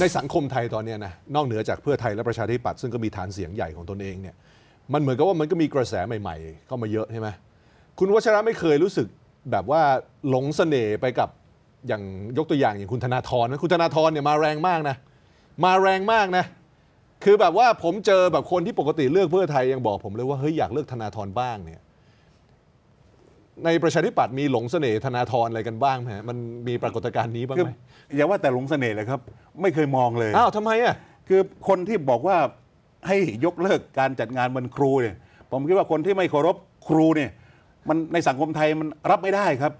ในสังคมไทยตอนนี้นะนอกเหนือจากเพื่อไทยและประชาธิปัตย์ซึ่งก็มีฐานเสียงใหญ่ของตนเองเนี่ยมันเหมือนกับว่ามันก็มีกระแสใหม่ๆเข้ามาเยอะใช่ไหมคุณวัชระไม่เคยรู้สึกแบบว่าหลงเสน่ห์ไปกับอย่างยกตัวอย่างอย่างคุณธนาธรนะคุณธนาธรเนี่ยมาแรงมากนะมาแรงมากนะคือแบบว่าผมเจอแบบคนที่ปกติเลือกเพื่อไทยยังบอกผมเลยว่าเฮ้ยอยากเลือกธนาธรบ้างเนี่ยในประชาธิปัตย์มีหลงเสน่ห์ธนาธรอะไรกันบ้างไหมมันมีปรากฏการณ์นี้บ้างไหมอย่าว่าแต่หลงเสน่ห์เลยครับ ไม่เคยมองเลยอ้าวทำไมอ่ะคือคนที่บอกว่าให้ยกเลิกการจัดงานบรนครูเนี่ย ผมคิดว่าคนที่ไม่เคารพครูเนี่ย มันในสังคมไทยมันรับไม่ได้ครับ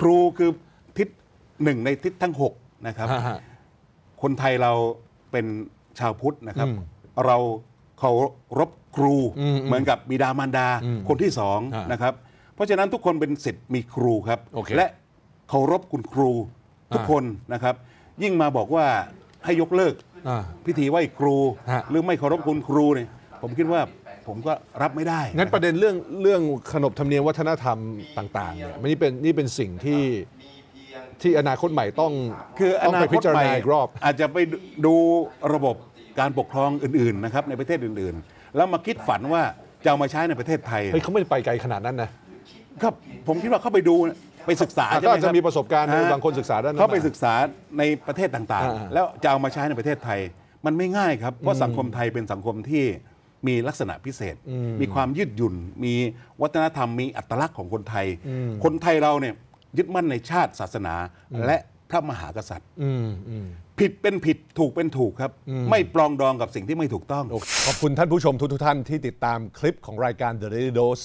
ครูคือทิศหนึ่งในทิศทั้งหกนะครับคนไทยเราเป็นชาวพุทธนะครับ เราเคารพครูเหมือนกับบิดามารดาคนที่สองนะครับเพราะฉะนั้นทุกคนเป็นสิทธิ์มีครูครับ okay. และเคารพคุณครูทุกคนนะครับ ยิ่งมาบอกว่าให้ยกเลิกพิธีไหว้ครูหรือไม่เคารพคุณครูเนี่ยผมคิดว่าผมก็รับไม่ได้งั้นประเด็นเรื่องเรื่องขนบธรรมเนียมวัฒนธรรมต่างๆเนี่ยนี่เป็นนี่เป็นสิ่งที่ที่อนาคตใหม่ต้องคืออต้องนาไปคพิตจารใหม่ณาอีกรอบ อาจจะไปดูระบบการปกครองอื่นๆนะครับในประเทศอื่นๆแล้วมาคิดฝันว่าจะเอามาใช้ในประเทศไทยเฮ้ยเขาไม่ไปไกลขนาดนั้นนะครับ ผมคิดว่าเข้าไปดูไปศึกษาก็จะมีประสบการณ์บางคนศึกษาด้านนั้เขาไปศึกษาในประเทศต่างๆ แล้วจะเอามาใช้ในประเทศไทยมันไม่ง่ายครับเพราะสังคมไทยเป็นสังคมที่มีลักษณะพิเศษ มีความยืดหยุ่น มีวัฒนธรรมมีอัตลักษณ์ของคนไทย คนไทยเราเนี่ยยึดมั่นในชาติศาสนาและพระมหากษัตริย์ผิดเป็นผิดถูกเป็นถูกครับ ไม่ปลองดองกับสิ่งที่ไม่ถูกต้องอขอบคุณท่านผู้ชมทุกท่านที่ติดตามคลิปของรายการ The Daily Dose